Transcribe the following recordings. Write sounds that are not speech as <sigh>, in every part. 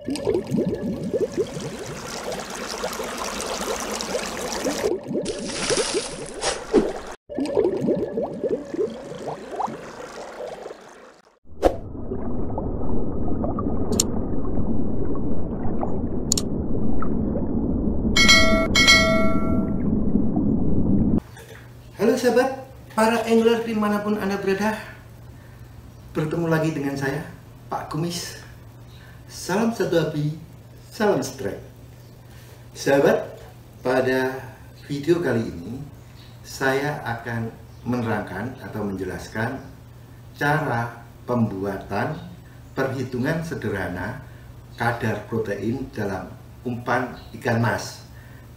Halo sahabat, para angler dimanapun Anda berada Bertemu lagi dengan saya, Pak Kumis Salam satu api, salam strike. Sahabat, pada video kali ini saya akan menerangkan atau menjelaskan cara pembuatan perhitungan sederhana kadar protein dalam umpan ikan mas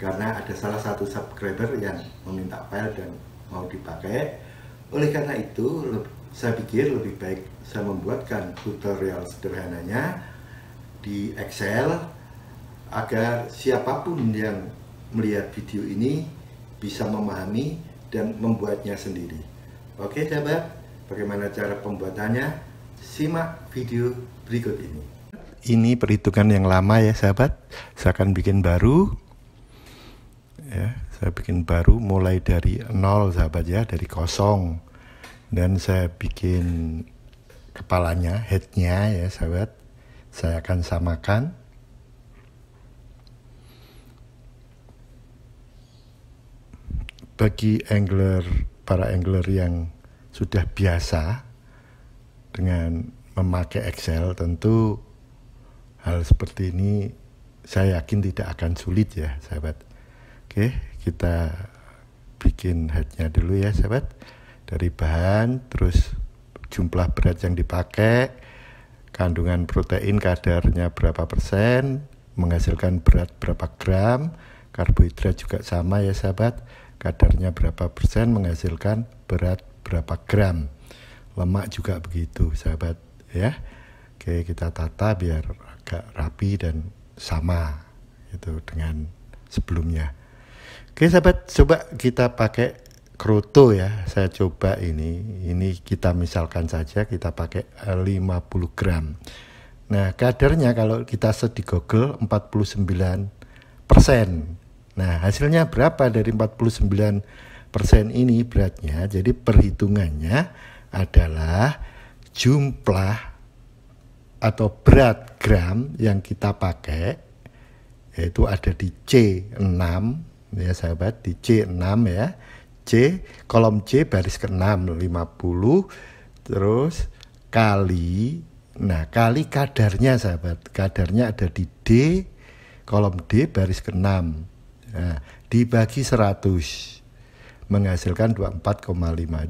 karena ada salah satu subscriber yang meminta file dan mau dipakai oleh karena itu saya pikir lebih baik saya membuatkan tutorial sederhananya di Excel agar siapapun yang melihat video ini bisa memahami dan membuatnya sendiri. Oke sahabat, bagaimana cara pembuatannya? Simak video berikut ini. Ini perhitungan yang lama ya sahabat. Saya akan bikin baru. Ya, saya bikin baru mulai dari nol sahabat ya, dari kosong. Dan saya bikin kepalanya, headnya ya sahabat saya akan samakan. Bagi angler, para angler yang sudah biasa dengan memakai Excel tentu hal seperti ini saya yakin tidak akan sulit ya sahabat. Oke, kita bikin headnya dulu ya sahabat. Dari bahan, terus jumlah berat yang dipakai, kandungan protein kadarnya berapa persen, menghasilkan berat berapa gram, karbohidrat juga sama ya sahabat, kadarnya berapa persen menghasilkan berat berapa gram. Lemak juga begitu sahabat ya. Oke, kita tata biar agak rapi dan sama itu dengan sebelumnya. Oke sahabat, coba kita pakai kruto ya saya coba ini ini kita misalkan saja kita pakai 50 eh, gram nah kadarnya kalau kita set di google 49 persen nah hasilnya berapa dari 49 persen ini beratnya jadi perhitungannya adalah jumlah atau berat gram yang kita pakai yaitu ada di C6 ya sahabat di C6 ya C kolom C baris ke-6 50 terus kali nah kali kadarnya sahabat kadarnya ada di D kolom D baris ke-6 nah, dibagi 100 menghasilkan 24,5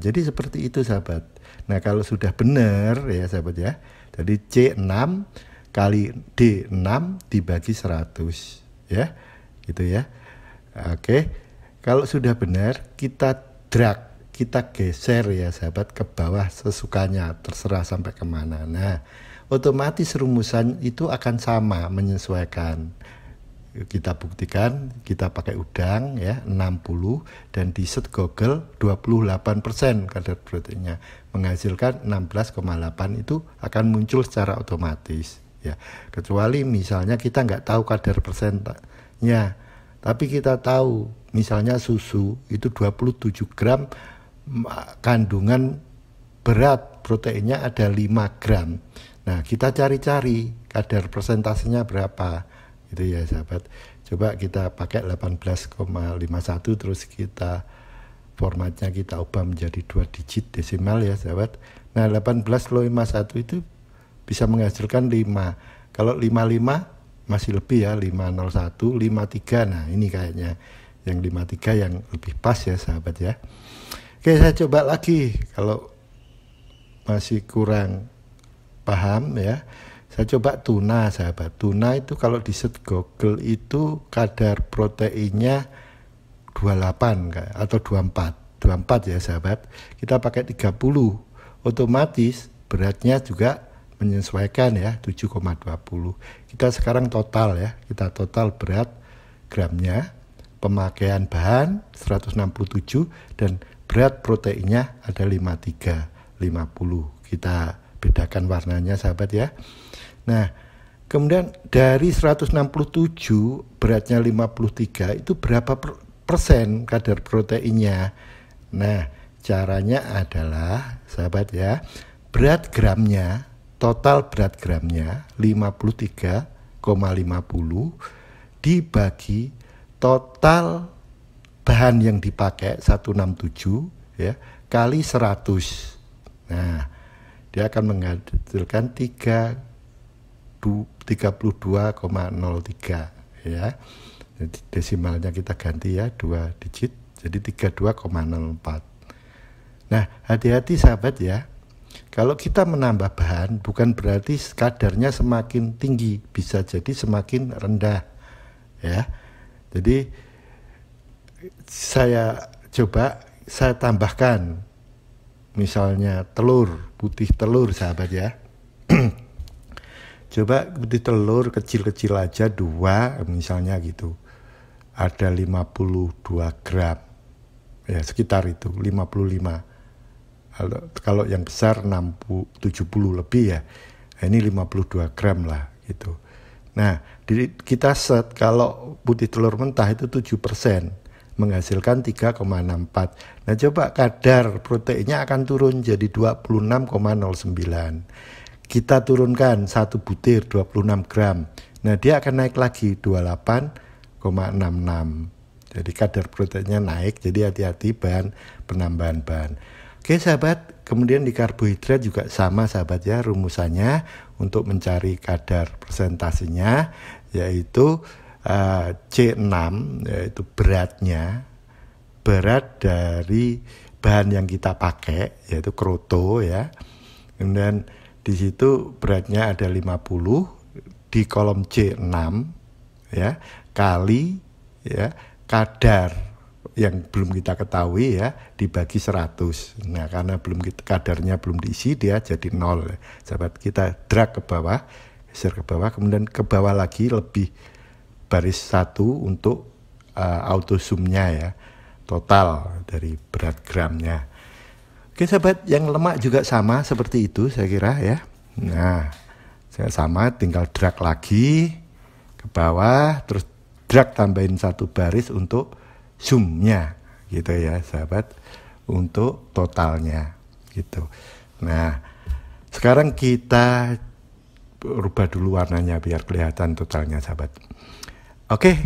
jadi seperti itu sahabat nah kalau sudah benar ya sahabat ya jadi C6 kali D6 dibagi 100 ya gitu ya oke kalau sudah benar, kita drag, kita geser ya sahabat ke bawah sesukanya, terserah sampai kemana. Nah, otomatis rumusan itu akan sama menyesuaikan kita buktikan kita pakai udang ya 60 dan di set Google 28% kadar proteinnya menghasilkan 16,8 itu akan muncul secara otomatis ya kecuali misalnya kita nggak tahu kadar persennya tapi kita tahu misalnya susu itu 27 gram kandungan berat proteinnya ada 5 gram. Nah, kita cari-cari kadar persentasenya berapa. Gitu ya, sahabat. Coba kita pakai 18,51 terus kita formatnya kita ubah menjadi dua digit desimal ya, sahabat. Nah, 18,51 itu bisa menghasilkan 5. Kalau 55 masih lebih ya, 501, 53. Nah, ini kayaknya yang 53 yang lebih pas ya sahabat ya. Oke saya coba lagi kalau masih kurang paham ya. Saya coba tuna sahabat. Tuna itu kalau di set Google itu kadar proteinnya 28 atau 24. 24 ya sahabat. Kita pakai 30. Otomatis beratnya juga menyesuaikan ya 7,20. Kita sekarang total ya. Kita total berat gramnya pemakaian bahan 167 dan berat proteinnya ada 53 50 kita bedakan warnanya sahabat ya nah kemudian dari 167 beratnya 53 itu berapa persen kadar proteinnya nah caranya adalah sahabat ya berat gramnya total berat gramnya 53,50 dibagi total bahan yang dipakai 167 ya kali 100. Nah, dia akan menghasilkan 3 32,03 ya. Jadi desimalnya kita ganti ya 2 digit jadi 32,04. Nah, hati-hati sahabat ya. Kalau kita menambah bahan bukan berarti kadarnya semakin tinggi, bisa jadi semakin rendah ya. Jadi saya coba saya tambahkan misalnya telur, putih telur sahabat ya. <clears throat> coba putih telur kecil-kecil aja dua misalnya gitu. Ada 52 gram. Ya sekitar itu 55. Kalau, kalau yang besar 60, 70 lebih ya. Ini 52 gram lah gitu. Nah, di, kita set kalau putih telur mentah itu 7% menghasilkan 3,64. Nah, coba kadar proteinnya akan turun jadi 26,09. Kita turunkan satu butir 26 gram. Nah, dia akan naik lagi 28,66. Jadi kadar proteinnya naik, jadi hati-hati bahan penambahan bahan. Oke sahabat, kemudian di karbohidrat juga sama sahabat ya rumusannya untuk mencari kadar presentasinya yaitu uh, eh, C6 yaitu beratnya berat dari bahan yang kita pakai yaitu kroto ya. Kemudian di situ beratnya ada 50 di kolom C6 ya kali ya kadar yang belum kita ketahui ya dibagi 100. Nah, karena belum kita, kadarnya belum diisi dia jadi nol. Sahabat kita drag ke bawah, geser ke bawah, kemudian ke bawah lagi lebih baris satu untuk uh, auto zoomnya ya total dari berat gramnya. Oke sahabat, yang lemak juga sama seperti itu saya kira ya. Nah, saya sama tinggal drag lagi ke bawah, terus drag tambahin satu baris untuk zoomnya gitu ya sahabat untuk totalnya gitu. Nah sekarang kita rubah dulu warnanya biar kelihatan totalnya sahabat. Oke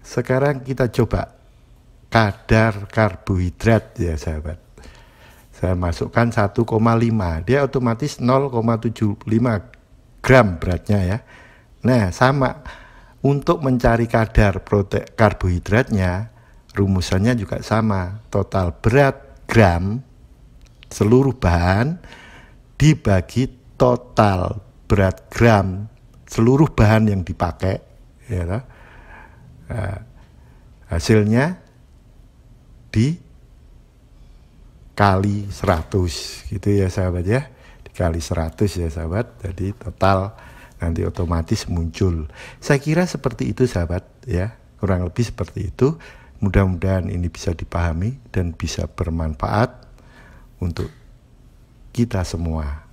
sekarang kita coba kadar karbohidrat ya sahabat. Saya masukkan 1,5 dia otomatis 0,75 gram beratnya ya. Nah sama untuk mencari kadar protein karbohidratnya rumusannya juga sama total berat gram seluruh bahan dibagi total berat gram seluruh bahan yang dipakai ya Uh, hasilnya dikali 100 gitu ya sahabat ya dikali 100 ya sahabat jadi total nanti otomatis muncul saya kira seperti itu sahabat ya kurang lebih seperti itu Mudah-mudahan ini bisa dipahami dan bisa bermanfaat untuk kita semua.